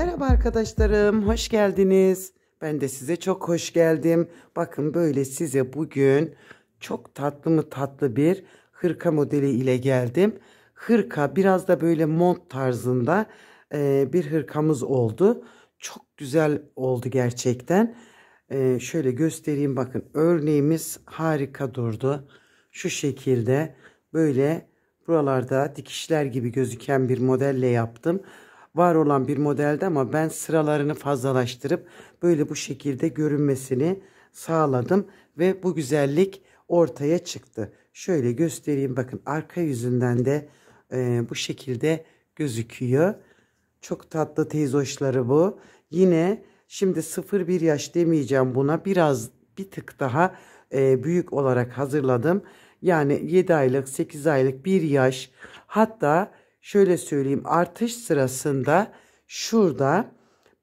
Merhaba arkadaşlarım, hoş geldiniz. Ben de size çok hoş geldim. Bakın böyle size bugün çok tatlı mı tatlı bir hırka modeli ile geldim. Hırka biraz da böyle mont tarzında e, bir hırkamız oldu. Çok güzel oldu gerçekten. E, şöyle göstereyim bakın örneğimiz harika durdu. Şu şekilde böyle buralarda dikişler gibi gözüken bir modelle yaptım var olan bir modelde ama ben sıralarını fazlalaştırıp böyle bu şekilde görünmesini sağladım ve bu güzellik ortaya çıktı. Şöyle göstereyim bakın arka yüzünden de e, bu şekilde gözüküyor. Çok tatlı teyzoşları bu. Yine şimdi 0-1 yaş demeyeceğim buna biraz bir tık daha e, büyük olarak hazırladım. Yani 7 aylık 8 aylık 1 yaş hatta şöyle söyleyeyim artış sırasında şurada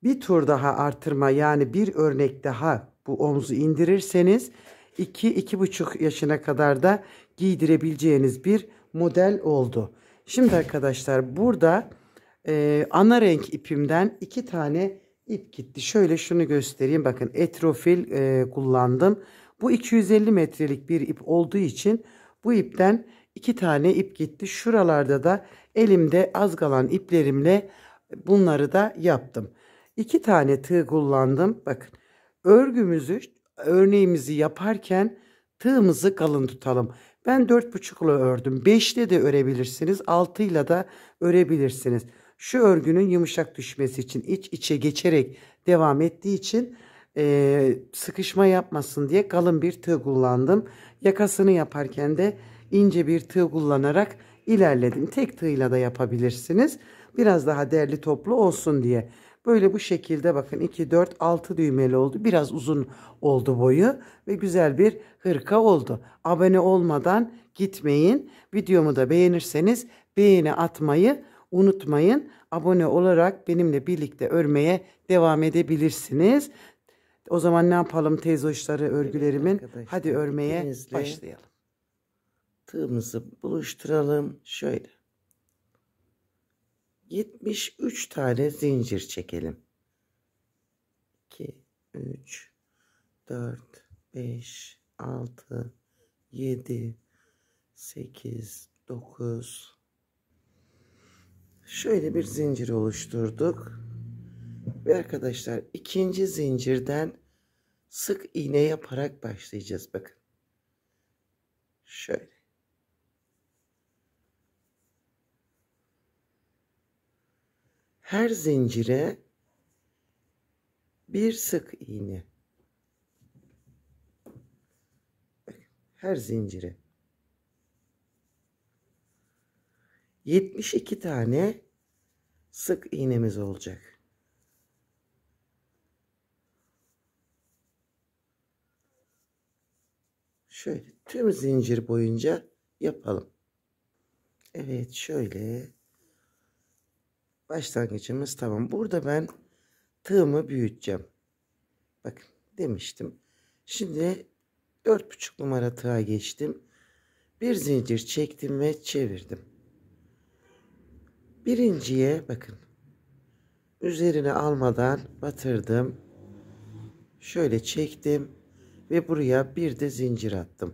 bir tur daha artırma yani bir örnek daha bu omzu indirirseniz 2 buçuk yaşına kadar da giydirebileceğiniz bir model oldu. Şimdi arkadaşlar burada e, ana renk ipimden iki tane ip gitti. Şöyle şunu göstereyim bakın etrofil e, kullandım. Bu 250 metrelik bir ip olduğu için bu ipten iki tane ip gitti. Şuralarda da elimde az kalan iplerimle bunları da yaptım. İki tane tığ kullandım. Bakın örgümüzü örneğimizi yaparken tığımızı kalın tutalım. Ben dört buçukla ördüm. Beşle de örebilirsiniz. Altıyla da örebilirsiniz. Şu örgünün yumuşak düşmesi için iç içe geçerek devam ettiği için e, sıkışma yapmasın diye kalın bir tığ kullandım. Yakasını yaparken de ince bir tığ kullanarak ilerledim. Tek tığla da yapabilirsiniz. Biraz daha derli toplu olsun diye. Böyle bu şekilde bakın 2, 4, 6 düğmeli oldu. Biraz uzun oldu boyu ve güzel bir hırka oldu. Abone olmadan gitmeyin. Videomu da beğenirseniz beğeni atmayı unutmayın. Abone olarak benimle birlikte örmeye devam edebilirsiniz. O zaman ne yapalım teyze hoşları örgülerimin? Evet, Hadi örmeye başlayalım tığımızı buluşturalım. Şöyle. 73 tane zincir çekelim. 2 3 4 5 6 7 8 9 Şöyle bir zincir oluşturduk. Ve arkadaşlar ikinci zincirden sık iğne yaparak başlayacağız bakın. Şöyle. her zincire bir sık iğne. Her zincire. 72 tane sık iğnemiz olacak. Şöyle tüm zincir boyunca yapalım. Evet şöyle başlangıcımız tamam. Burada ben tığımı büyüteceğim. Bakın demiştim. Şimdi 4,5 numara tığa geçtim. Bir zincir çektim ve çevirdim. Birinciye bakın. Üzerine almadan batırdım. Şöyle çektim ve buraya bir de zincir attım.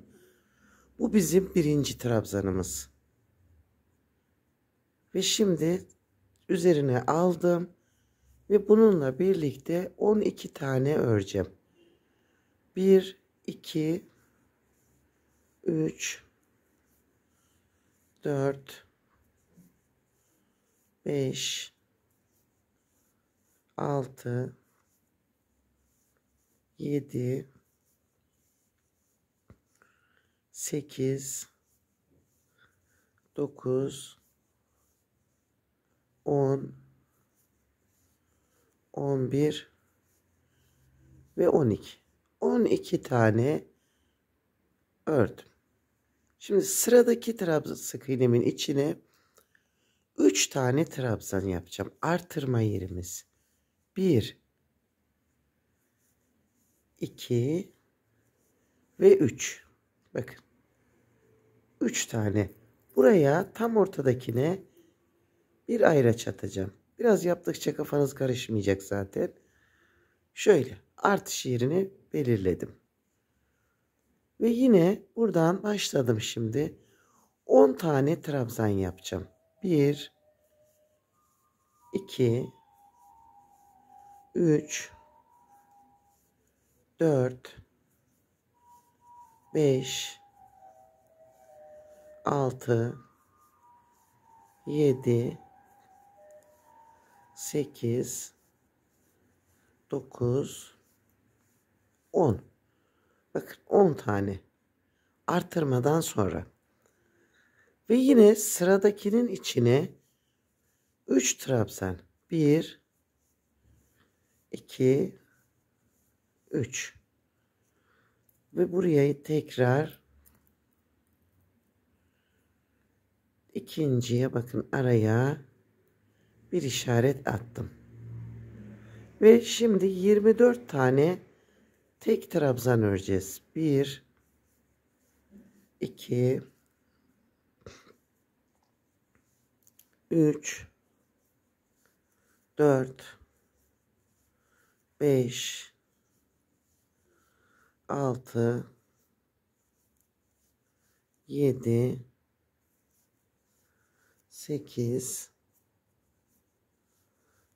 Bu bizim birinci trabzanımız. Ve şimdi üzerine aldım ve bununla birlikte 12 tane öreceğim. 1 2 3 4 5 6 7 8 9 10 11 ve 12. 12 tane ördüm. Şimdi sıradaki trabzan sık iğnemin içine 3 tane trabzan yapacağım. Artırma yerimiz. 1 2 ve 3. Bakın. 3 tane. Buraya tam ortadakine bir ayraç atacağım. Biraz yaptıkça kafanız karışmayacak zaten. Şöyle artış yerini belirledim. Ve yine buradan başladım şimdi. 10 tane trabzan yapacağım. 1 2 3 4 5 6 7 8 9 10 Bakın 10 tane artırmadan sonra ve yine sıradakinin içine 3 trabzan 1 2 3 ve buraya tekrar ikinciye bakın araya bir işaret attım. Ve şimdi 24 tane tek trabzan öreceğiz. 1 2 3 4 5 6 7 8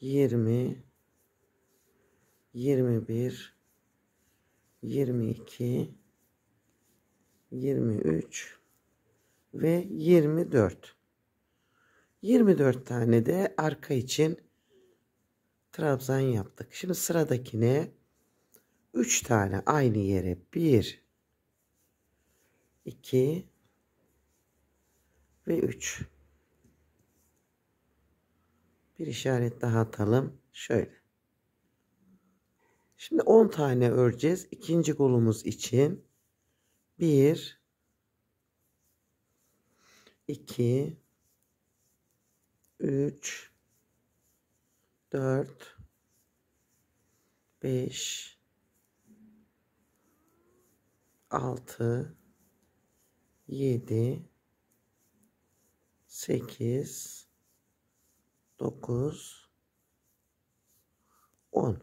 20 21 22 23 ve 24 24 tane de arka için trabzan yaptık. Şimdi sıradakine 3 tane aynı yere 1 2 ve 3 bir işaret daha atalım. Şöyle. Şimdi 10 tane öreceğiz. İkinci kolumuz için 1 2 3 4 5 6 7 8 9 10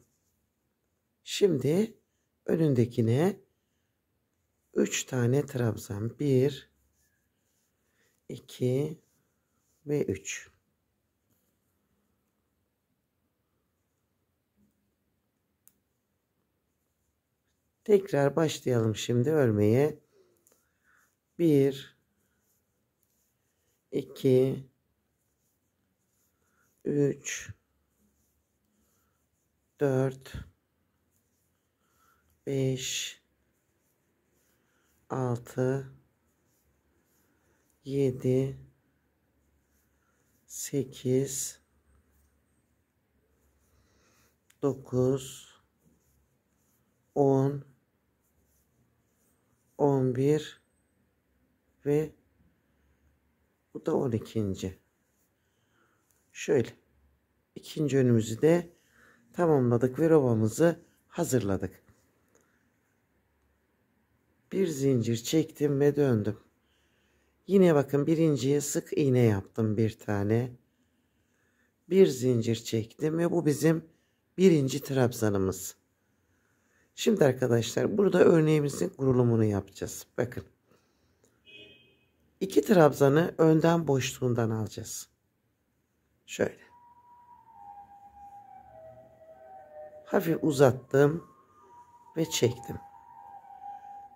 Şimdi önündekine 3 tane trabzan 1 2 ve 3 Tekrar başlayalım şimdi örmeye. 1 2 3 4 5 6 7 8 9 10 11 ve bu da 12. Şöyle. ikinci önümüzü de tamamladık ve robamızı hazırladık. Bir zincir çektim ve döndüm. Yine bakın birinciye sık iğne yaptım bir tane. Bir zincir çektim ve bu bizim birinci trabzanımız. Şimdi arkadaşlar burada örneğimizin kurulumunu yapacağız. Bakın. iki trabzanı önden boşluğundan alacağız. Şöyle. Hafif uzattım ve çektim.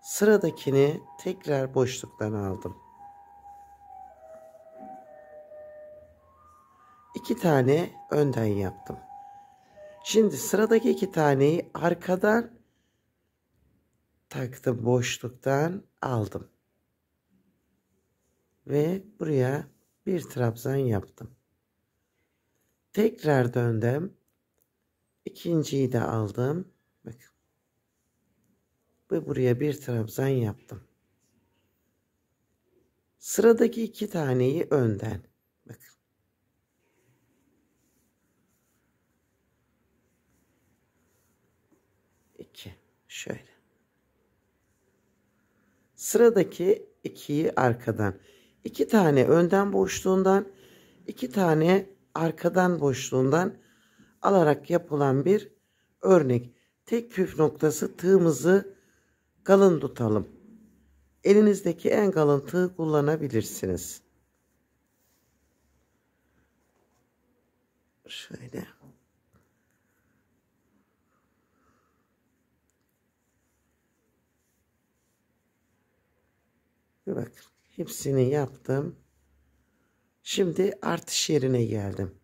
Sıradakini tekrar boşluktan aldım. İki tane önden yaptım. Şimdi sıradaki iki taneyi arkadan taktım boşluktan aldım. Ve buraya bir trabzan yaptım. Tekrar döndüm. İkinciyi de aldım. Bakın. Ve buraya bir trabzan yaptım. Sıradaki iki taneyi önden. Bakın. İki. Şöyle. Sıradaki ikiyi arkadan. İki tane önden boşluğundan iki tane arkadan boşluğundan alarak yapılan bir örnek. Tek püf noktası tığımızı kalın tutalım. Elinizdeki en kalın tığ kullanabilirsiniz. Şöyle. Bir bakın. Hepsini yaptım. Şimdi artış yerine geldim.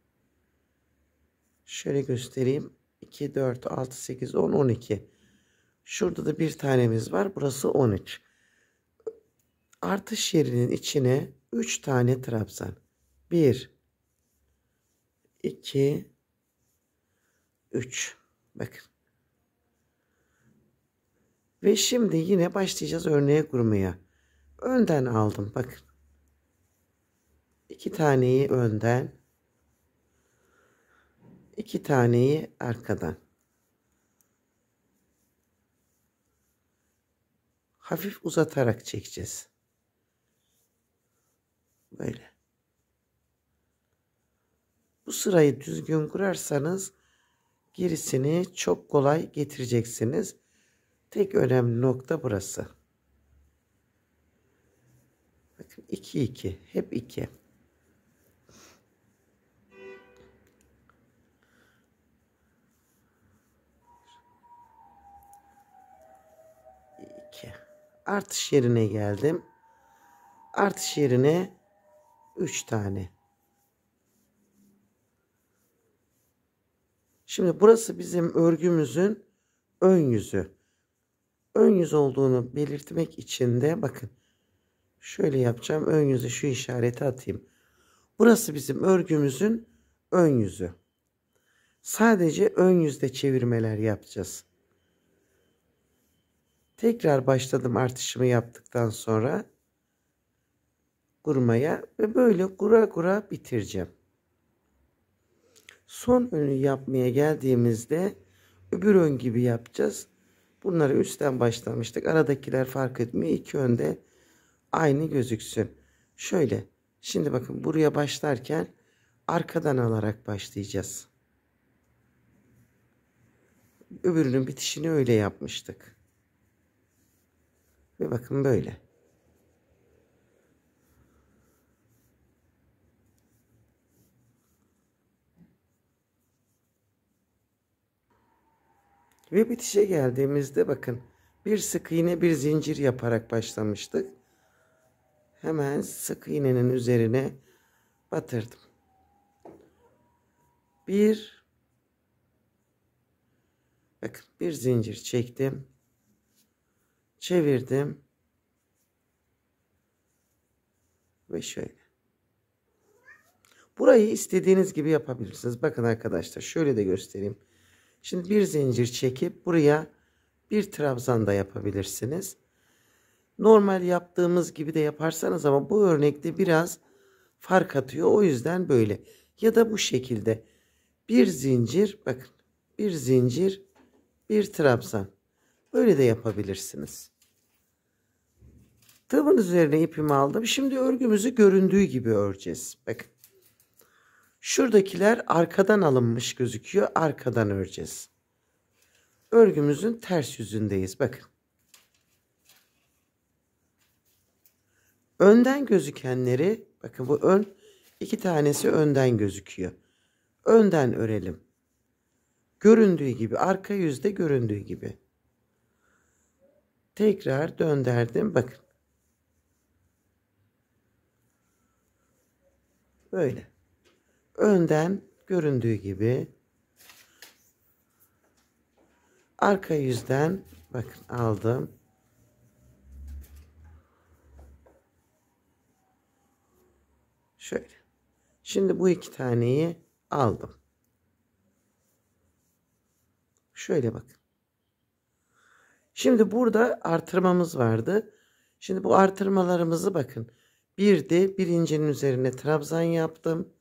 Şöyle göstereyim. 2, 4, 6, 8, 10, 12. Şurada da bir tanemiz var. Burası 13. Artış yerinin içine 3 tane trabzan. 1, 2, 3. Bakın. Ve şimdi yine başlayacağız örneğe kurmaya. Önden aldım. Bakın iki taneyi önden iki taneyi arkadan hafif uzatarak çekeceğiz. Böyle. Bu sırayı düzgün kurarsanız gerisini çok kolay getireceksiniz. Tek önemli nokta burası. Bakın 2 2 hep 2. artış yerine geldim. Artış yerine 3 tane. Şimdi burası bizim örgümüzün ön yüzü. Ön yüz olduğunu belirtmek için de bakın şöyle yapacağım. Ön yüze şu işareti atayım. Burası bizim örgümüzün ön yüzü. Sadece ön yüzde çevirmeler yapacağız. Tekrar başladım artışımı yaptıktan sonra kurmaya ve böyle kura kura bitireceğim. Son önü yapmaya geldiğimizde öbür ön gibi yapacağız. Bunları üstten başlamıştık. Aradakiler fark etmiyor. İki önde aynı gözüksün. Şöyle. Şimdi bakın buraya başlarken arkadan alarak başlayacağız. Öbürünün bitişini öyle yapmıştık. Ve bakın böyle. Ve bitişe geldiğimizde bakın bir sık iğne bir zincir yaparak başlamıştık. Hemen sık iğnenin üzerine batırdım. Bir bakın bir zincir çektim çevirdim. Ve şöyle. Burayı istediğiniz gibi yapabilirsiniz. Bakın arkadaşlar şöyle de göstereyim. Şimdi bir zincir çekip buraya bir trabzan da yapabilirsiniz. Normal yaptığımız gibi de yaparsanız ama bu örnekte biraz fark atıyor. O yüzden böyle. Ya da bu şekilde. Bir zincir bakın. Bir zincir bir trabzan. Böyle de yapabilirsiniz. Tığımın üzerine ipimi aldım. Şimdi örgümüzü göründüğü gibi öreceğiz. Bakın. Şuradakiler arkadan alınmış gözüküyor. Arkadan öreceğiz. Örgümüzün ters yüzündeyiz. Bakın. Önden gözükenleri bakın bu ön iki tanesi önden gözüküyor. Önden örelim. Göründüğü gibi arka yüzde göründüğü gibi. Tekrar dönderdim bakın. Böyle. Önden göründüğü gibi arka yüzden bakın aldım. Şöyle. Şimdi bu iki taneyi aldım. Şöyle bakın. Şimdi burada artırmamız vardı. Şimdi bu artırmalarımızı bakın. Bir de birincinin üzerine trabzan yaptım.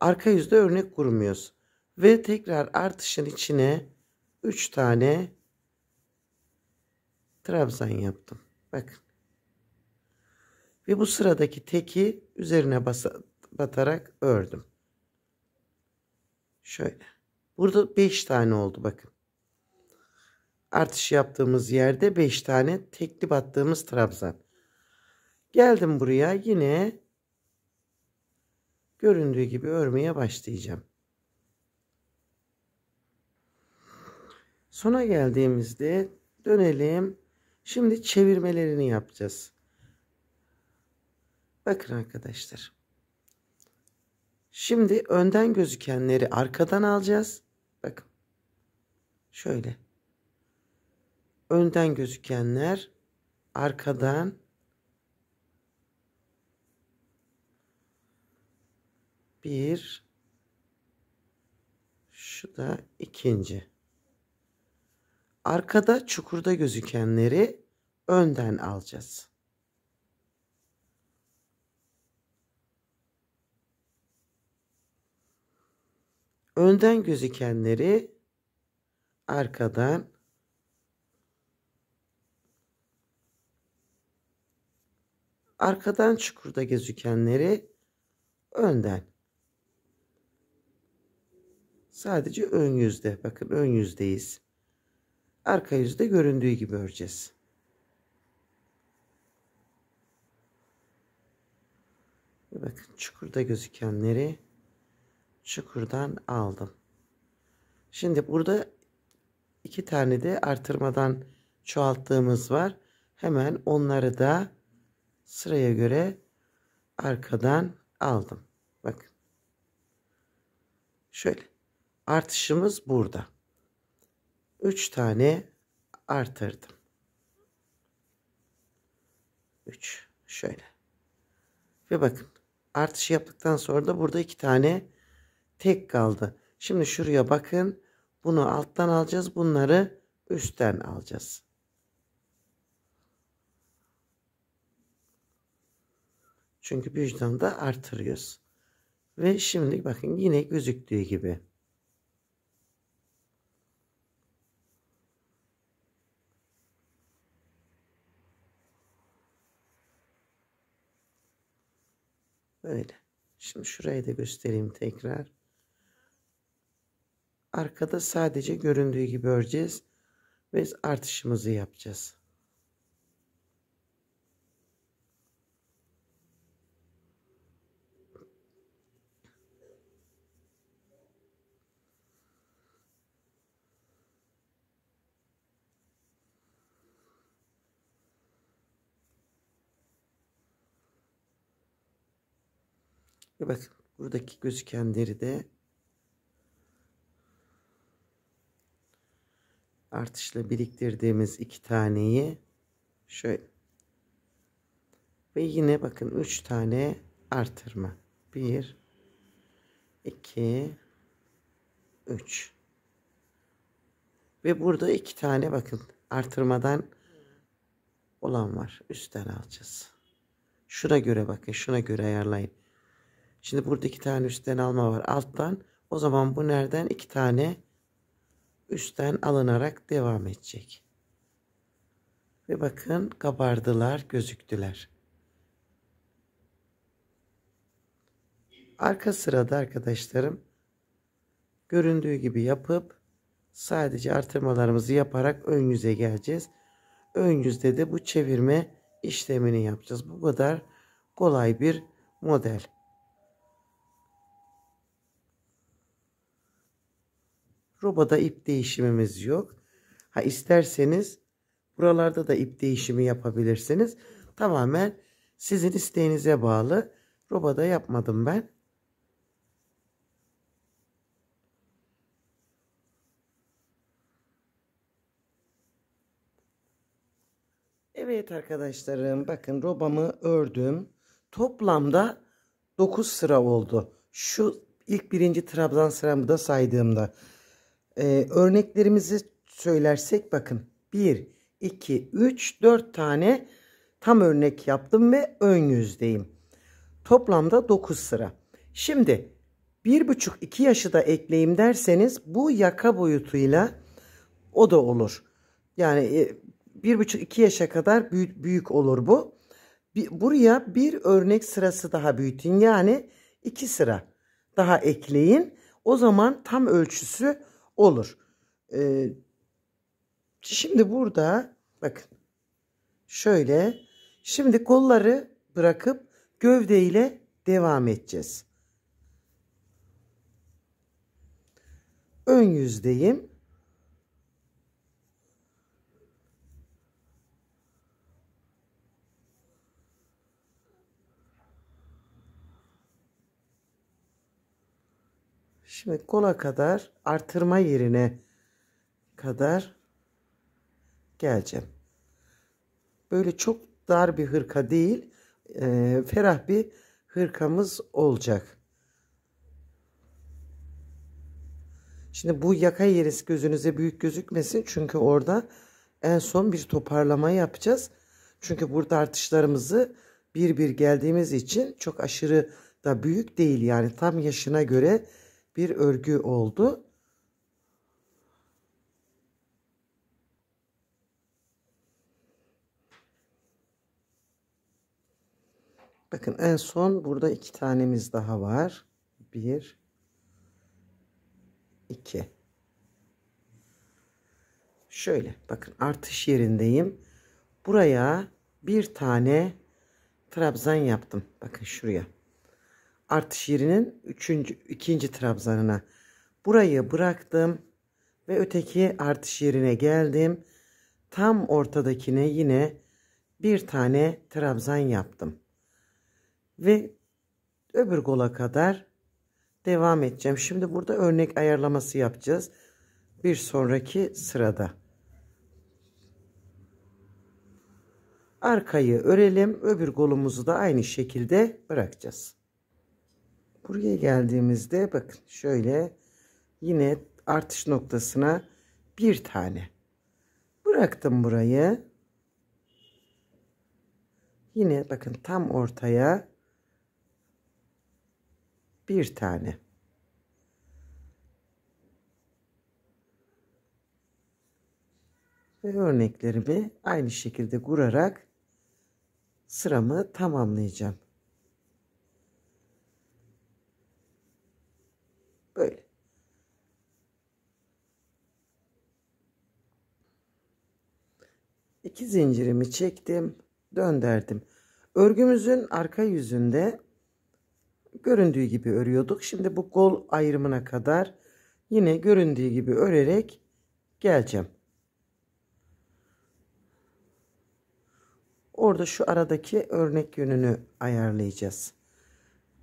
Arka yüzde örnek kurmuyoruz. Ve tekrar artışın içine 3 tane trabzan yaptım. Bakın. Ve bu sıradaki teki üzerine basa, batarak ördüm. Şöyle. Burada 5 tane oldu bakın. Artış yaptığımız yerde 5 tane tekli battığımız trabzan. Geldim buraya yine göründüğü gibi örmeye başlayacağım. Sona geldiğimizde dönelim. Şimdi çevirmelerini yapacağız. Bakın arkadaşlar. Şimdi önden gözükenleri arkadan alacağız. Bakın. Şöyle. Önden gözükenler arkadan bir şu da ikinci arkada çukurda gözükenleri önden alacağız önden gözükenleri arkadan arkadan çukurda gözükenleri önden Sadece ön yüzde. Bakın ön yüzdeyiz. Arka yüzde göründüğü gibi öreceğiz. Bakın çukurda gözükenleri çukurdan aldım. Şimdi burada iki tane de artırmadan çoğalttığımız var. Hemen onları da sıraya göre arkadan aldım. Bakın. Şöyle artışımız burada. 3 tane artırdım. 3 şöyle. Ve bakın artışı yaptıktan sonra da burada 2 tane tek kaldı. Şimdi şuraya bakın. Bunu alttan alacağız. Bunları üstten alacağız. Çünkü vicdanı da artırıyoruz. Ve şimdi bakın yine gözüktüğü gibi. Böyle. Şimdi şurayı da göstereyim tekrar. Arkada sadece göründüğü gibi öreceğiz. Ve artışımızı yapacağız. Ve bak buradaki gözükenleri de artışla biriktirdiğimiz iki taneyi şöyle ve yine bakın üç tane artırma. bir iki üç ve burada iki tane bakın artırmadan olan var. Üstten alacağız. Şuna göre bakın. Şuna göre ayarlayın. Şimdi burada iki tane üstten alma var alttan. O zaman bu nereden iki tane üstten alınarak devam edecek. Ve bakın kabardılar, gözüktüler. Arka sırada arkadaşlarım göründüğü gibi yapıp sadece artırmalarımızı yaparak ön yüze geleceğiz. Ön yüzde de bu çevirme işlemini yapacağız. Bu kadar kolay bir model. Robada ip değişimimiz yok. Ha isterseniz buralarda da ip değişimi yapabilirsiniz. Tamamen sizin isteğinize bağlı. Robada yapmadım ben. Evet arkadaşlarım bakın robamı ördüm. Toplamda 9 sıra oldu. Şu ilk birinci trabzan sıramı da saydığımda. Ee, örneklerimizi söylersek bakın 1, 2, 3, 4 tane tam örnek yaptım ve ön yüzdeyim. Toplamda 9 sıra. Şimdi 1,5-2 yaşı da ekleyeyim derseniz bu yaka boyutuyla o da olur. Yani 1,5-2 e, yaşa kadar büyük olur bu. Buraya bir örnek sırası daha büyütün. Yani 2 sıra daha ekleyin. O zaman tam ölçüsü olur. Ee, şimdi burada bakın şöyle şimdi kolları bırakıp gövde ile devam edeceğiz. Ön yüzdeyim. Şimdi kola kadar artırma yerine kadar geleceğim. Böyle çok dar bir hırka değil, e, ferah bir hırkamız olacak. Şimdi bu yaka yerisi gözünüze büyük gözükmesin. Çünkü orada en son bir toparlama yapacağız. Çünkü burada artışlarımızı bir bir geldiğimiz için çok aşırı da büyük değil. Yani tam yaşına göre bir örgü oldu. Bakın en son burada iki tanemiz daha var. Bir, iki. Şöyle bakın artış yerindeyim. Buraya bir tane trabzan yaptım. Bakın şuraya artış yerinin 3. 2. trabzanına. Burayı bıraktım ve öteki artış yerine geldim. Tam ortadakine yine bir tane trabzan yaptım. Ve öbür gola kadar devam edeceğim. Şimdi burada örnek ayarlaması yapacağız. Bir sonraki sırada. Arkayı örelim. Öbür golumuzu da aynı şekilde bırakacağız. Buraya geldiğimizde bakın şöyle yine artış noktasına bir tane bıraktım burayı. Yine bakın tam ortaya bir tane. Ve örneklerimi aynı şekilde kurarak sıramı tamamlayacağım. 2 zincirimi çektim, dönderdim. Örgümüzün arka yüzünde göründüğü gibi örüyorduk. Şimdi bu kol ayrımına kadar yine göründüğü gibi örerek geleceğim. Orada şu aradaki örnek yönünü ayarlayacağız.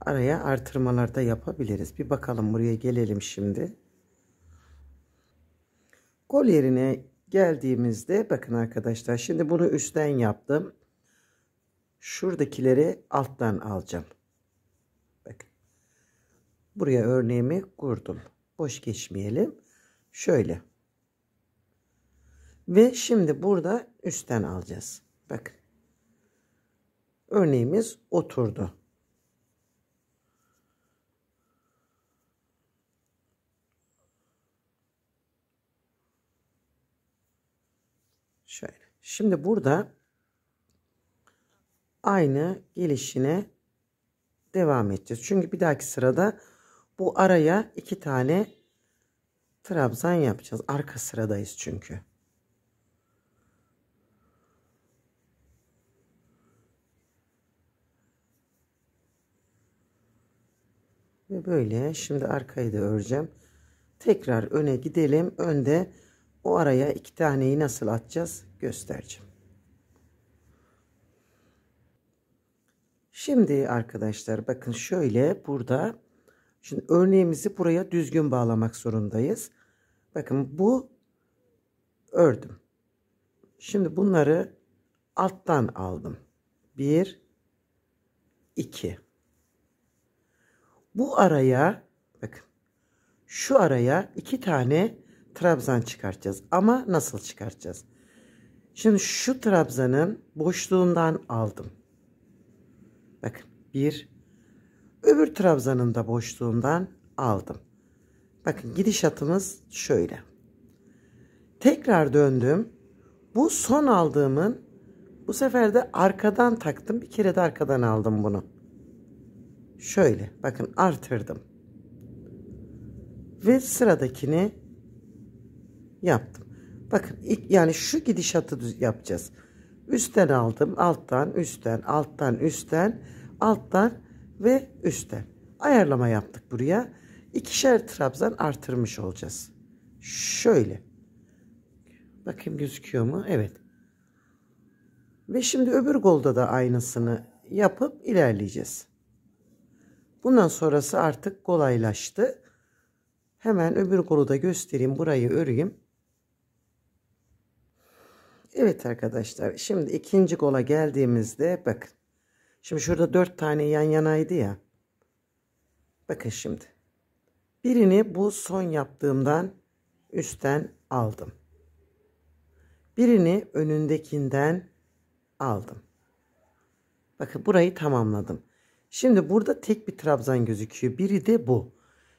Araya artırmalarda yapabiliriz. Bir bakalım buraya gelelim şimdi. Kol yerine geldiğimizde bakın arkadaşlar şimdi bunu üstten yaptım. Şuradakileri alttan alacağım. Bakın. Buraya örneğimi kurdum. Boş geçmeyelim. Şöyle. Ve şimdi burada üstten alacağız. Bakın. Örneğimiz oturdu. Şimdi burada aynı gelişine devam edeceğiz. Çünkü bir dahaki sırada bu araya iki tane trabzan yapacağız. Arka sıradayız çünkü. Ve böyle şimdi arkayı da öreceğim. Tekrar öne gidelim. Önde o araya iki taneyi nasıl atacağız göstereceğim. Şimdi arkadaşlar bakın şöyle burada şimdi örneğimizi buraya düzgün bağlamak zorundayız. Bakın bu ördüm. Şimdi bunları alttan aldım. 1 2 Bu araya bakın şu araya iki tane trabzan çıkartacağız. Ama nasıl çıkartacağız? Şimdi şu trabzanın boşluğundan aldım. Bakın bir. Öbür trabzanın da boşluğundan aldım. Bakın gidişatımız şöyle. Tekrar döndüm. Bu son aldığımın bu sefer de arkadan taktım. Bir kere de arkadan aldım bunu. Şöyle bakın artırdım. Ve sıradakini yaptım. Bakın ilk, yani şu gidişatı yapacağız. Üstten aldım. Alttan, üstten, alttan, üstten, alttan ve üstten. Ayarlama yaptık buraya. İkişer trabzan artırmış olacağız. Şöyle. Bakayım gözüküyor mu? Evet. Ve şimdi öbür golda da aynısını yapıp ilerleyeceğiz. Bundan sonrası artık kolaylaştı. Hemen öbür kolu da göstereyim. Burayı öreyim. Evet arkadaşlar şimdi ikinci kola geldiğimizde bakın. Şimdi şurada dört tane yan yanaydı ya. Bakın şimdi. Birini bu son yaptığımdan üstten aldım. Birini önündekinden aldım. Bakın burayı tamamladım. Şimdi burada tek bir trabzan gözüküyor. Biri de bu.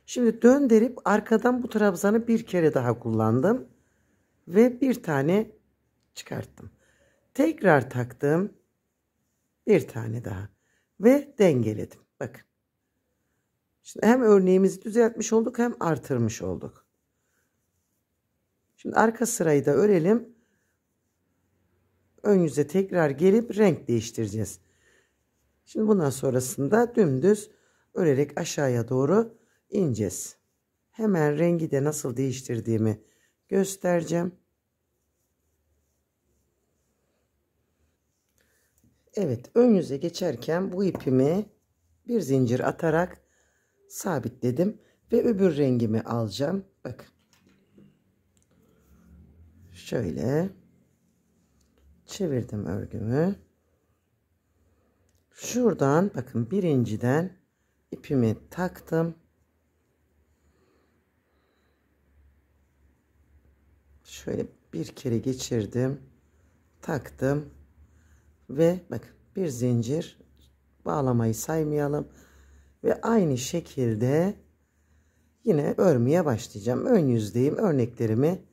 Şimdi döndürüp arkadan bu trabzanı bir kere daha kullandım. Ve bir tane çıkarttım. Tekrar taktım. Bir tane daha. Ve dengeledim. Bakın. Şimdi hem örneğimizi düzeltmiş olduk hem artırmış olduk. Şimdi arka sırayı da örelim. Ön yüze tekrar gelip renk değiştireceğiz. Şimdi bundan sonrasında dümdüz örerek aşağıya doğru ineceğiz. Hemen rengi de nasıl değiştirdiğimi göstereceğim. Evet ön yüze geçerken bu ipimi bir zincir atarak sabitledim ve öbür rengimi alacağım. Bakın. Şöyle çevirdim örgümü. Şuradan bakın birinciden ipimi taktım. Şöyle bir kere geçirdim. Taktım ve bakın bir zincir bağlamayı saymayalım ve aynı şekilde yine örmeye başlayacağım ön yüzdeyim örneklerimi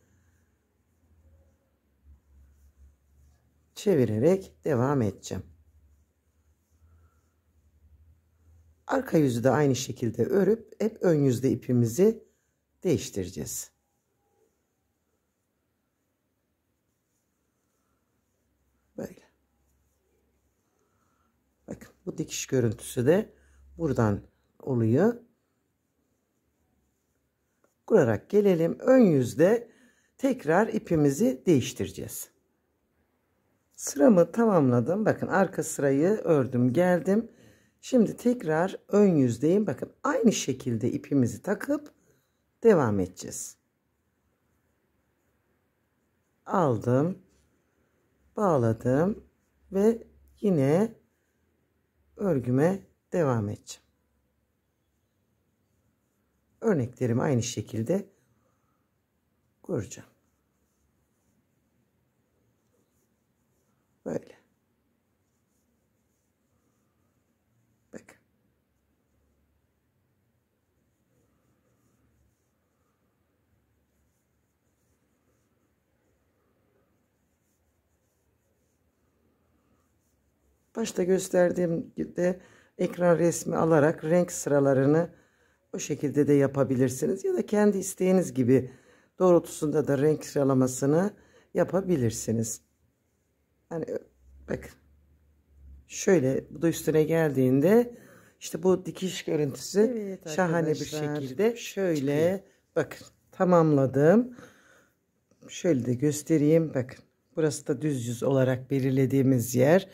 çevirerek devam edeceğim arka yüzü de aynı şekilde örüp hep ön yüzde ipimizi değiştireceğiz Bu dikiş görüntüsü de buradan oluyor. Kurarak gelelim. Ön yüzde tekrar ipimizi değiştireceğiz. Sıramı tamamladım. Bakın arka sırayı ördüm geldim. Şimdi tekrar ön yüzdeyim. Bakın aynı şekilde ipimizi takıp devam edeceğiz. Aldım. Bağladım. Ve yine örgüme devam edeceğim. Örneklerimi aynı şekilde kuracağım. Böyle. Başta gösterdiğim de ekran resmi alarak renk sıralarını o şekilde de yapabilirsiniz. Ya da kendi isteğiniz gibi doğrultusunda da renk sıralamasını yapabilirsiniz. Yani bak şöyle bu da üstüne geldiğinde işte bu dikiş görüntüsü evet, şahane bir şekilde şöyle çıkıyor. bakın tamamladım. Şöyle de göstereyim bakın. Burası da düz yüz olarak belirlediğimiz yer.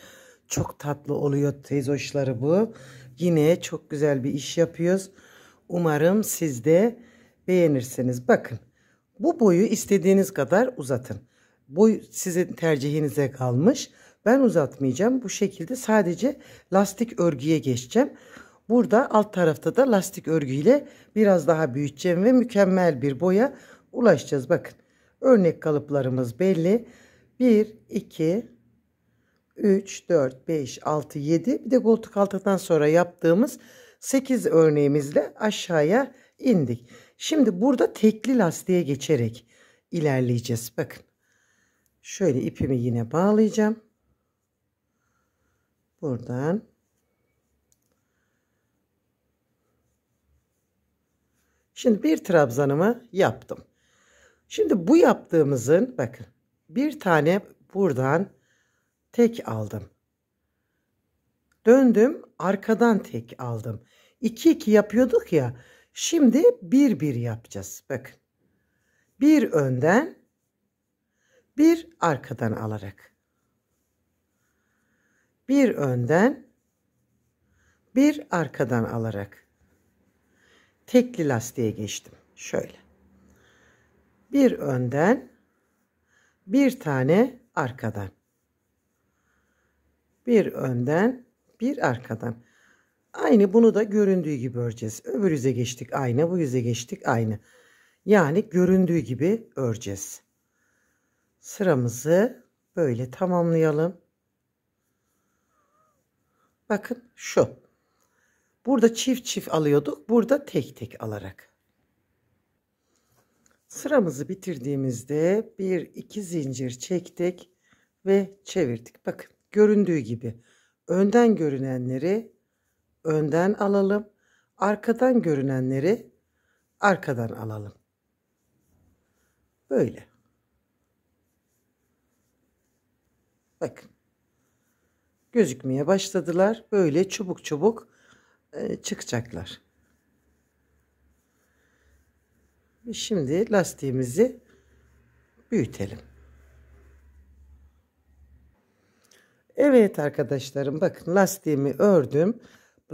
Çok tatlı oluyor teyzoşları bu. Yine çok güzel bir iş yapıyoruz. Umarım siz de beğenirsiniz. Bakın bu boyu istediğiniz kadar uzatın. Boy sizin tercihinize kalmış. Ben uzatmayacağım. Bu şekilde sadece lastik örgüye geçeceğim. Burada alt tarafta da lastik örgüyle biraz daha büyüteceğim ve mükemmel bir boya ulaşacağız. Bakın örnek kalıplarımız belli. 1, 2, 3, 4, 5, 6, 7 bir de koltuk altından sonra yaptığımız 8 örneğimizle aşağıya indik. Şimdi burada tekli lastiğe geçerek ilerleyeceğiz. Bakın şöyle ipimi yine bağlayacağım. Buradan Şimdi bir trabzanımı yaptım. Şimdi bu yaptığımızın bakın bir tane buradan tek aldım. Döndüm arkadan tek aldım. 2 2 yapıyorduk ya. Şimdi 1 1 yapacağız. Bakın. Bir önden bir arkadan alarak. Bir önden bir arkadan alarak. Tekli lastiğe geçtim. Şöyle. Bir önden bir tane arkadan. Bir önden bir arkadan. Aynı bunu da göründüğü gibi öreceğiz. Öbür yüze geçtik aynı bu yüze geçtik aynı. Yani göründüğü gibi öreceğiz. Sıramızı böyle tamamlayalım. Bakın şu. Burada çift çift alıyorduk. Burada tek tek alarak. Sıramızı bitirdiğimizde bir iki zincir çektik ve çevirdik. Bakın. Göründüğü gibi önden görünenleri önden alalım. Arkadan görünenleri arkadan alalım. Böyle. Bakın. Gözükmeye başladılar. Böyle çubuk çubuk e, çıkacaklar. Şimdi lastiğimizi büyütelim. Evet arkadaşlarım bakın lastiğimi ördüm.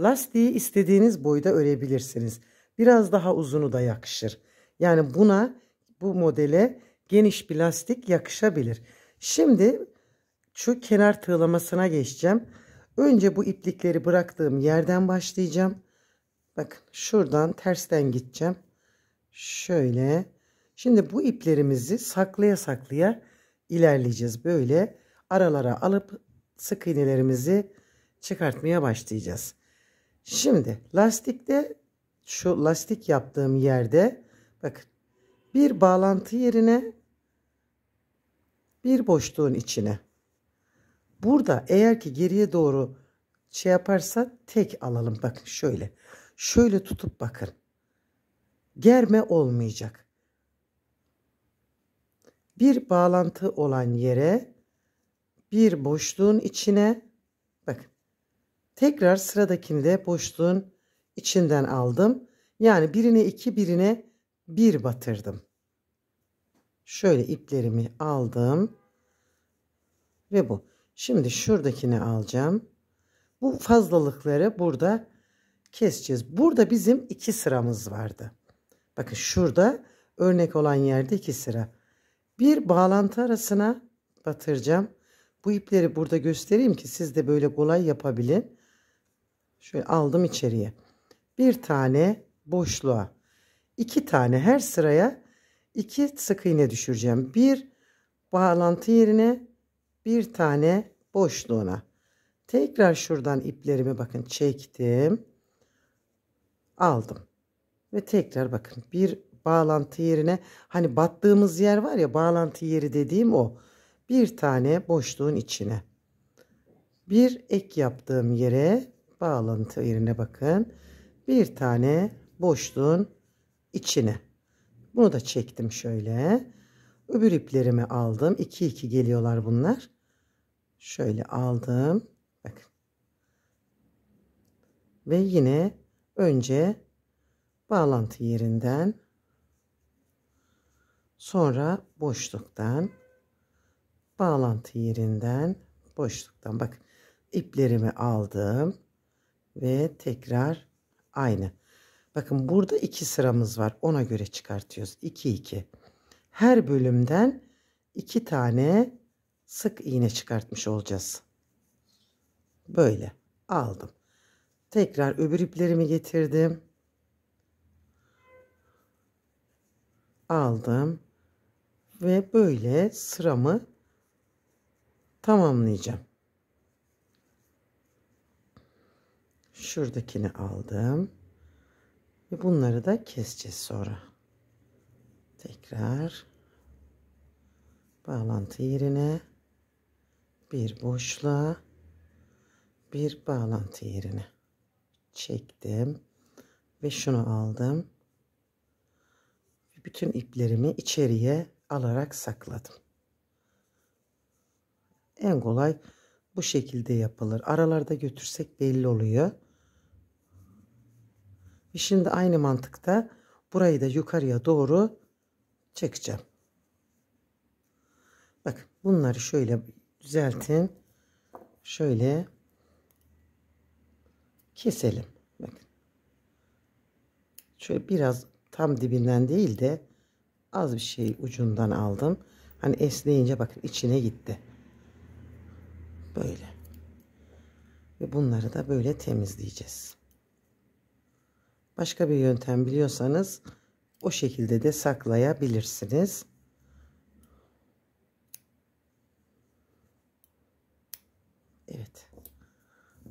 Lastiği istediğiniz boyda örebilirsiniz. Biraz daha uzunu da yakışır. Yani buna bu modele geniş bir lastik yakışabilir. Şimdi şu kenar tığlamasına geçeceğim. Önce bu iplikleri bıraktığım yerden başlayacağım. Bakın şuradan tersten gideceğim. Şöyle. Şimdi bu iplerimizi saklaya saklaya ilerleyeceğiz. Böyle aralara alıp sık iğnelerimizi çıkartmaya başlayacağız. Şimdi lastikte şu lastik yaptığım yerde bakın bir bağlantı yerine bir boşluğun içine. Burada eğer ki geriye doğru şey yaparsa tek alalım. Bakın şöyle. Şöyle tutup bakın. Germe olmayacak. Bir bağlantı olan yere bir boşluğun içine bakın tekrar sıradakini de boşluğun içinden aldım. Yani birine iki birine bir batırdım. Şöyle iplerimi aldım. Ve bu. Şimdi şuradakini alacağım. Bu fazlalıkları burada keseceğiz. Burada bizim iki sıramız vardı. Bakın şurada örnek olan yerde iki sıra. Bir bağlantı arasına batıracağım. Bu ipleri burada göstereyim ki siz de böyle kolay yapabilin. Şöyle aldım içeriye. Bir tane boşluğa. iki tane her sıraya iki sık iğne düşüreceğim. Bir bağlantı yerine bir tane boşluğuna. Tekrar şuradan iplerimi bakın çektim. Aldım. Ve tekrar bakın bir bağlantı yerine hani battığımız yer var ya bağlantı yeri dediğim o bir tane boşluğun içine bir ek yaptığım yere bağlantı yerine bakın bir tane boşluğun içine bunu da çektim şöyle öbür iplerimi aldım 2 2 geliyorlar bunlar şöyle aldım bakın ve yine önce bağlantı yerinden sonra boşluktan bağlantı yerinden boşluktan bak iplerimi aldım ve tekrar aynı. Bakın burada iki sıramız var. Ona göre çıkartıyoruz. 2 2. Her bölümden iki tane sık iğne çıkartmış olacağız. Böyle aldım. Tekrar öbür iplerimi getirdim. Aldım ve böyle sıramı tamamlayacağım. Şuradakini aldım. Ve bunları da keseceğiz sonra. Tekrar bağlantı yerine bir boşluğa bir bağlantı yerine çektim ve şunu aldım. Bütün iplerimi içeriye alarak sakladım. En kolay bu şekilde yapılır. Aralarda götürsek belli oluyor. şimdi aynı mantıkta burayı da yukarıya doğru çekeceğim. Bak bunları şöyle düzeltin. Şöyle keselim. Bak, Şöyle biraz tam dibinden değil de az bir şey ucundan aldım. Hani esneyince bakın içine gitti. Böyle. Ve bunları da böyle temizleyeceğiz. Başka bir yöntem biliyorsanız o şekilde de saklayabilirsiniz. Evet.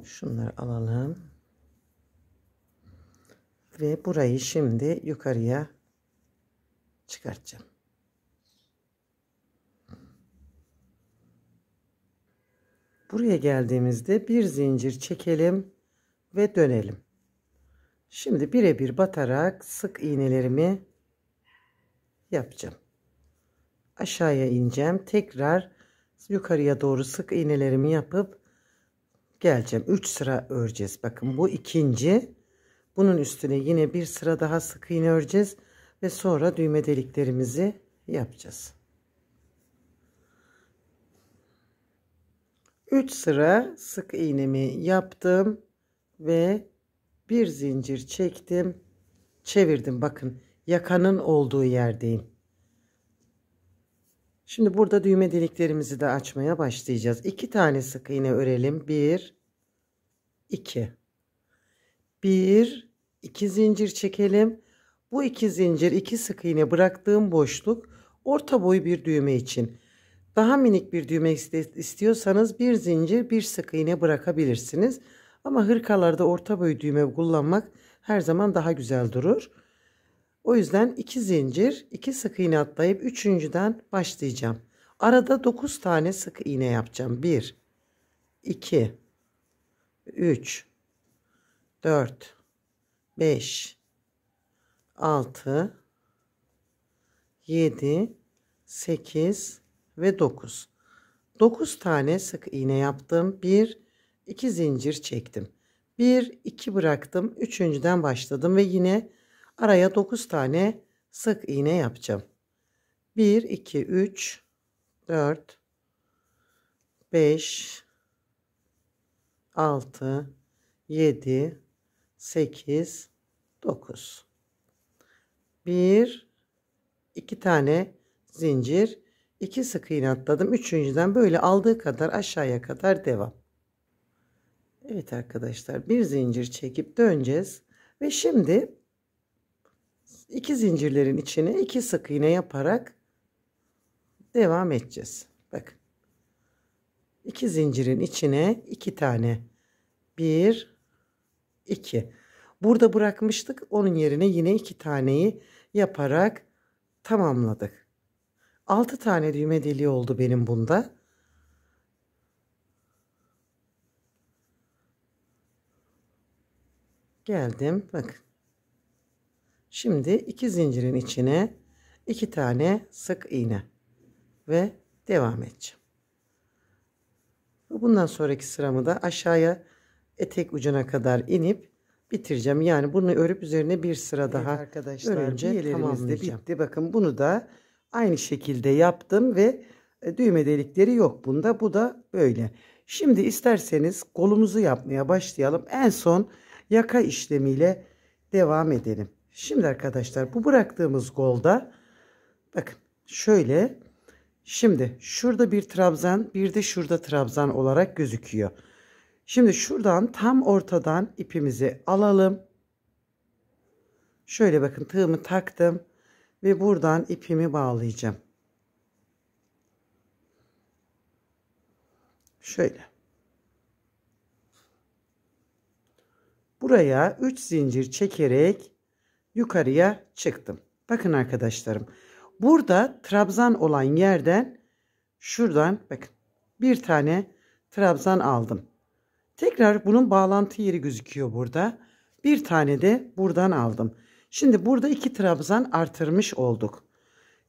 Şunları alalım. Ve burayı şimdi yukarıya çıkartacağım. Buraya geldiğimizde bir zincir çekelim ve dönelim. Şimdi birebir batarak sık iğnelerimi yapacağım. Aşağıya ineceğim. Tekrar yukarıya doğru sık iğnelerimi yapıp geleceğim. 3 sıra öreceğiz. Bakın bu ikinci. Bunun üstüne yine bir sıra daha sık iğne öreceğiz ve sonra düğme deliklerimizi yapacağız. 3 sıra sık iğnemi yaptım ve bir zincir çektim çevirdim bakın yakanın olduğu yerdeyim şimdi burada düğme deliklerimizi de açmaya başlayacağız 2 tane sık iğne örelim 1, 2. 1, 2 zincir çekelim bu 2 zincir 2 sık iğne bıraktığım boşluk orta boy bir düğme için daha minik bir düğme istiyorsanız bir zincir bir sık iğne bırakabilirsiniz. Ama hırkalarda orta boy düğme kullanmak her zaman daha güzel durur. O yüzden 2 zincir 2 sık iğne atlayıp üçüncüden başlayacağım. Arada 9 tane sık iğne yapacağım. 1 2 3 4 5 6 7 8 ve 9. 9 tane sık iğne yaptım. 1 2 zincir çektim. 1 2 bıraktım. Üçüncüden başladım ve yine araya 9 tane sık iğne yapacağım. 1 2 3 4 5 6 7 8 9 1 2 tane zincir 2 sık iğne atladım. Üçüncüden böyle aldığı kadar aşağıya kadar devam. Evet arkadaşlar bir zincir çekip döneceğiz. Ve şimdi iki zincirlerin içine iki sık iğne yaparak devam edeceğiz. Bakın. iki zincirin içine iki tane. Bir, iki. Burada bırakmıştık. Onun yerine yine iki taneyi yaparak tamamladık. 6 tane düğme deliği oldu benim bunda. Geldim. Bakın. Şimdi iki zincirin içine iki tane sık iğne ve devam edeceğim. Bundan sonraki sıramı da aşağıya etek ucuna kadar inip bitireceğim. Yani bunu örüp üzerine bir sıra evet daha arkadaşlar, örünce tamamlayacağım. Bitti. Bakın bunu da aynı şekilde yaptım ve e, düğme delikleri yok bunda. Bu da böyle. Şimdi isterseniz kolumuzu yapmaya başlayalım. En son yaka işlemiyle devam edelim. Şimdi arkadaşlar bu bıraktığımız golda bakın şöyle şimdi şurada bir trabzan bir de şurada trabzan olarak gözüküyor. Şimdi şuradan tam ortadan ipimizi alalım. Şöyle bakın tığımı taktım ve buradan ipimi bağlayacağım. Şöyle. Buraya 3 zincir çekerek yukarıya çıktım. Bakın arkadaşlarım. Burada trabzan olan yerden şuradan bakın bir tane trabzan aldım. Tekrar bunun bağlantı yeri gözüküyor burada. Bir tane de buradan aldım. Şimdi burada iki trabzan artırmış olduk.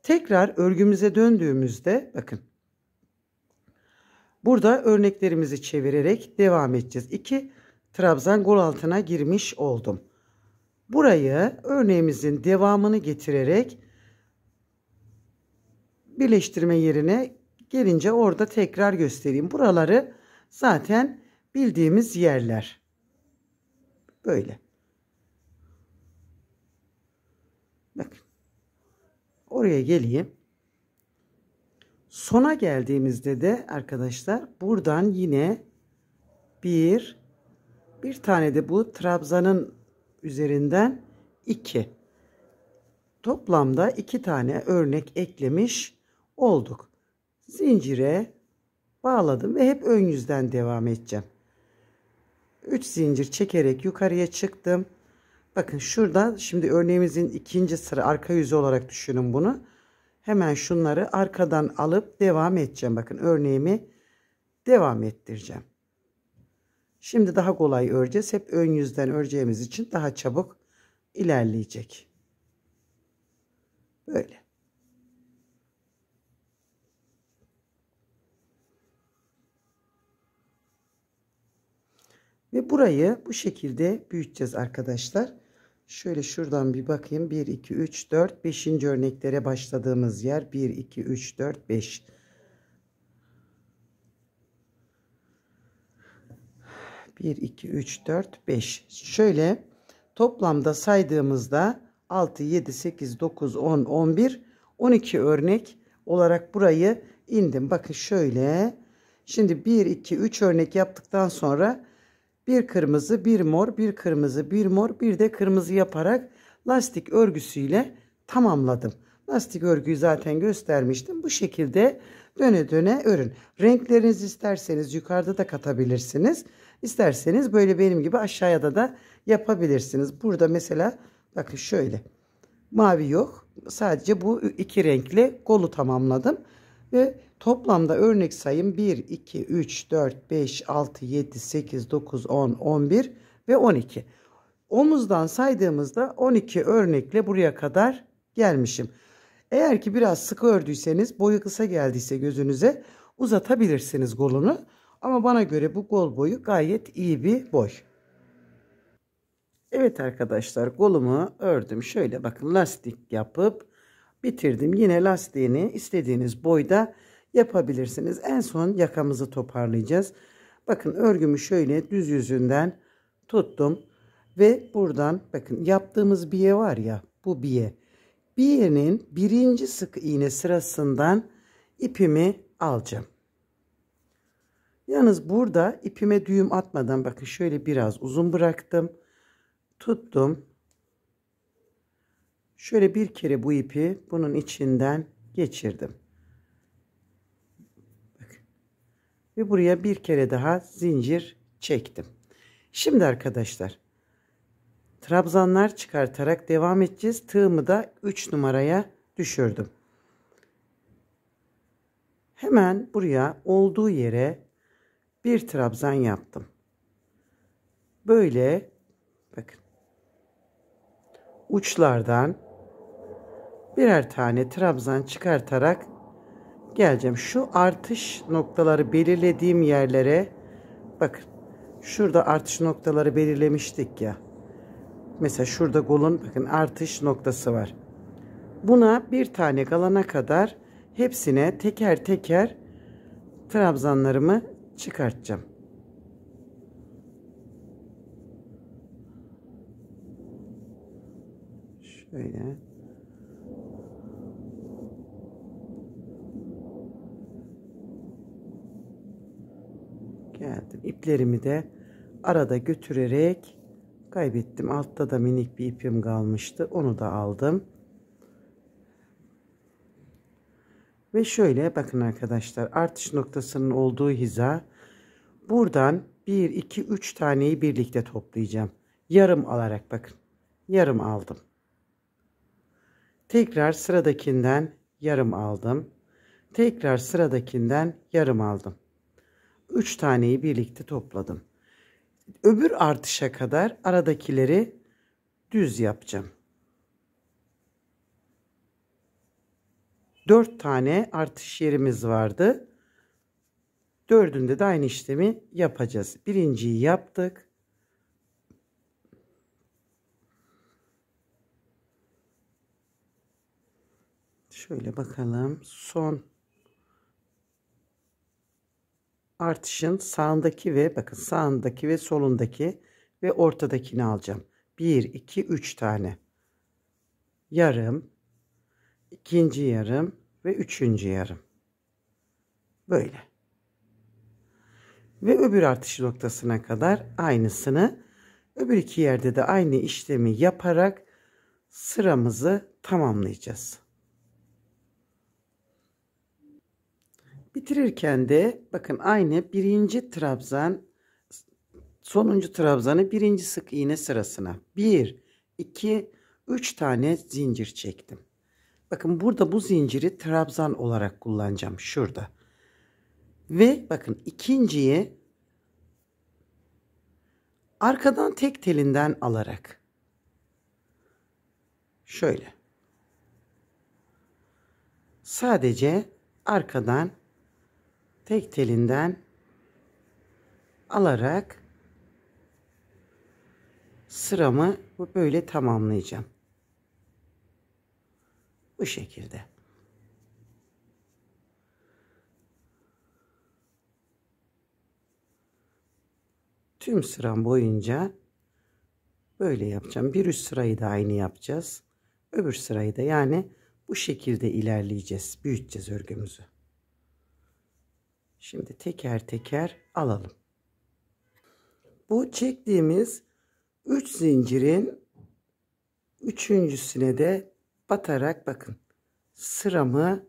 Tekrar örgümüze döndüğümüzde bakın. Burada örneklerimizi çevirerek devam edeceğiz. 2 trabzan gol altına girmiş oldum. Burayı örneğimizin devamını getirerek birleştirme yerine gelince orada tekrar göstereyim. Buraları zaten bildiğimiz yerler. Böyle. Bakın. Oraya geleyim. Sona geldiğimizde de arkadaşlar buradan yine bir bir tane de bu trabzanın üzerinden iki. Toplamda iki tane örnek eklemiş olduk. Zincire bağladım ve hep ön yüzden devam edeceğim. 3 zincir çekerek yukarıya çıktım. Bakın şurada şimdi örneğimizin ikinci sıra arka yüzü olarak düşünün bunu. Hemen şunları arkadan alıp devam edeceğim. Bakın örneğimi devam ettireceğim. Şimdi daha kolay öreceğiz. Hep ön yüzden öreceğimiz için daha çabuk ilerleyecek. Böyle. Ve burayı bu şekilde büyüteceğiz arkadaşlar. Şöyle şuradan bir bakayım. 1, 2, 3, 4, 5. örneklere başladığımız yer. 1, 2, 3, 4, 5. Bir, iki, üç, dört, beş. Şöyle toplamda saydığımızda altı yedi sekiz dokuz on on bir on iki örnek olarak burayı indim. Bakın şöyle. Şimdi bir iki üç örnek yaptıktan sonra bir kırmızı, bir mor, bir kırmızı, bir mor, bir de kırmızı yaparak lastik örgüsüyle tamamladım. Lastik örgüyü zaten göstermiştim. Bu şekilde döne döne örün. Renkleriniz isterseniz yukarıda da katabilirsiniz. İsterseniz böyle benim gibi aşağıya da yapabilirsiniz. Burada mesela bakın şöyle. Mavi yok. Sadece bu iki renkli kolu tamamladım. Ve Toplamda örnek sayım 1, 2, 3, 4, 5, 6, 7, 8, 9, 10, 11 ve 12. Omuzdan saydığımızda 12 örnekle buraya kadar gelmişim. Eğer ki biraz sıkı ördüyseniz, boyu kısa geldiyse gözünüze uzatabilirsiniz golunu. Ama bana göre bu gol boyu gayet iyi bir boy. Evet arkadaşlar golumu ördüm. Şöyle bakın lastik yapıp bitirdim. Yine lastiğini istediğiniz boyda yapabilirsiniz. En son yakamızı toparlayacağız. Bakın örgümü şöyle düz yüzünden tuttum ve buradan bakın yaptığımız biye var ya bu biye. Biyenin birinci sık iğne sırasından ipimi alacağım. Yalnız burada ipime düğüm atmadan bakın şöyle biraz uzun bıraktım. Tuttum. Şöyle bir kere bu ipi bunun içinden geçirdim. ve buraya bir kere daha zincir çektim. Şimdi arkadaşlar trabzanlar çıkartarak devam edeceğiz. Tığımı da 3 numaraya düşürdüm. Hemen buraya olduğu yere bir trabzan yaptım. Böyle bakın uçlardan birer tane trabzan çıkartarak geleceğim. Şu artış noktaları belirlediğim yerlere bakın şurada artış noktaları belirlemiştik ya. Mesela şurada golun bakın artış noktası var. Buna bir tane kalana kadar hepsine teker teker trabzanlarımı çıkartacağım. Şöyle geldim. İplerimi de arada götürerek kaybettim. Altta da minik bir ipim kalmıştı. Onu da aldım. Ve şöyle bakın arkadaşlar artış noktasının olduğu hiza buradan 1 2 3 taneyi birlikte toplayacağım. Yarım alarak bakın. Yarım aldım. Tekrar sıradakinden yarım aldım. Tekrar sıradakinden yarım aldım. 3 taneyi birlikte topladım. Öbür artışa kadar aradakileri düz yapacağım. 4 tane artış yerimiz vardı. Dördünde de aynı işlemi yapacağız. Birinciyi yaptık. Şöyle bakalım. Son artışın sağındaki ve bakın sağındaki ve solundaki ve ortadakini alacağım. 1, 2, 3 tane. Yarım, ikinci yarım ve üçüncü yarım. Böyle. Ve öbür artış noktasına kadar aynısını öbür iki yerde de aynı işlemi yaparak sıramızı tamamlayacağız. Bitirirken de bakın aynı birinci trabzan sonuncu trabzanı birinci sık iğne sırasına bir iki üç tane zincir çektim. Bakın burada bu zinciri trabzan olarak kullanacağım şurada. Ve bakın ikinciyi arkadan tek telinden alarak şöyle sadece arkadan tek telinden alarak sıramı böyle tamamlayacağım. Bu şekilde. Tüm sıram boyunca böyle yapacağım. Bir üst sırayı da aynı yapacağız. Öbür sırayı da yani bu şekilde ilerleyeceğiz. Büyüteceğiz örgümüzü. Şimdi teker teker alalım. Bu çektiğimiz 3 zincirin üçüncüsüne de batarak bakın sıramı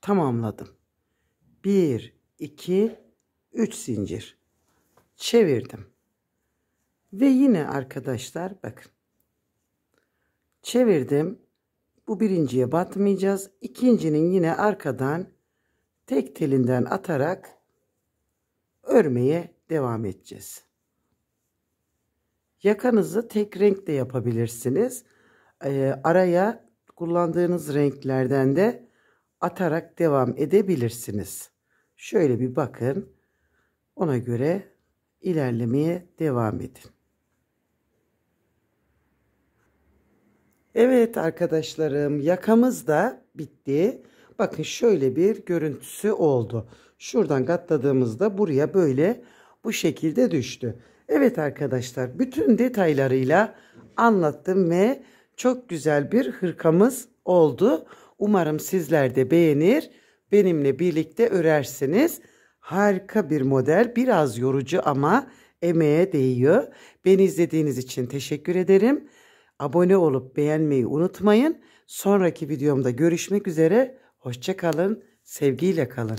tamamladım. 1 2 3 zincir çevirdim. Ve yine arkadaşlar bakın. Çevirdim. Bu birinciye batmayacağız. İkincinin yine arkadan tek telinden atarak örmeye devam edeceğiz. Yakanızı tek renkle yapabilirsiniz. E, araya kullandığınız renklerden de atarak devam edebilirsiniz. Şöyle bir bakın. Ona göre ilerlemeye devam edin. Evet arkadaşlarım yakamız da bitti. Bakın şöyle bir görüntüsü oldu. Şuradan katladığımızda buraya böyle bu şekilde düştü. Evet arkadaşlar bütün detaylarıyla anlattım ve çok güzel bir hırkamız oldu. Umarım sizler de beğenir. Benimle birlikte örersiniz. Harika bir model. Biraz yorucu ama emeğe değiyor. Beni izlediğiniz için teşekkür ederim. Abone olup beğenmeyi unutmayın. Sonraki videomda görüşmek üzere. Hoşçakalın, sevgiyle kalın.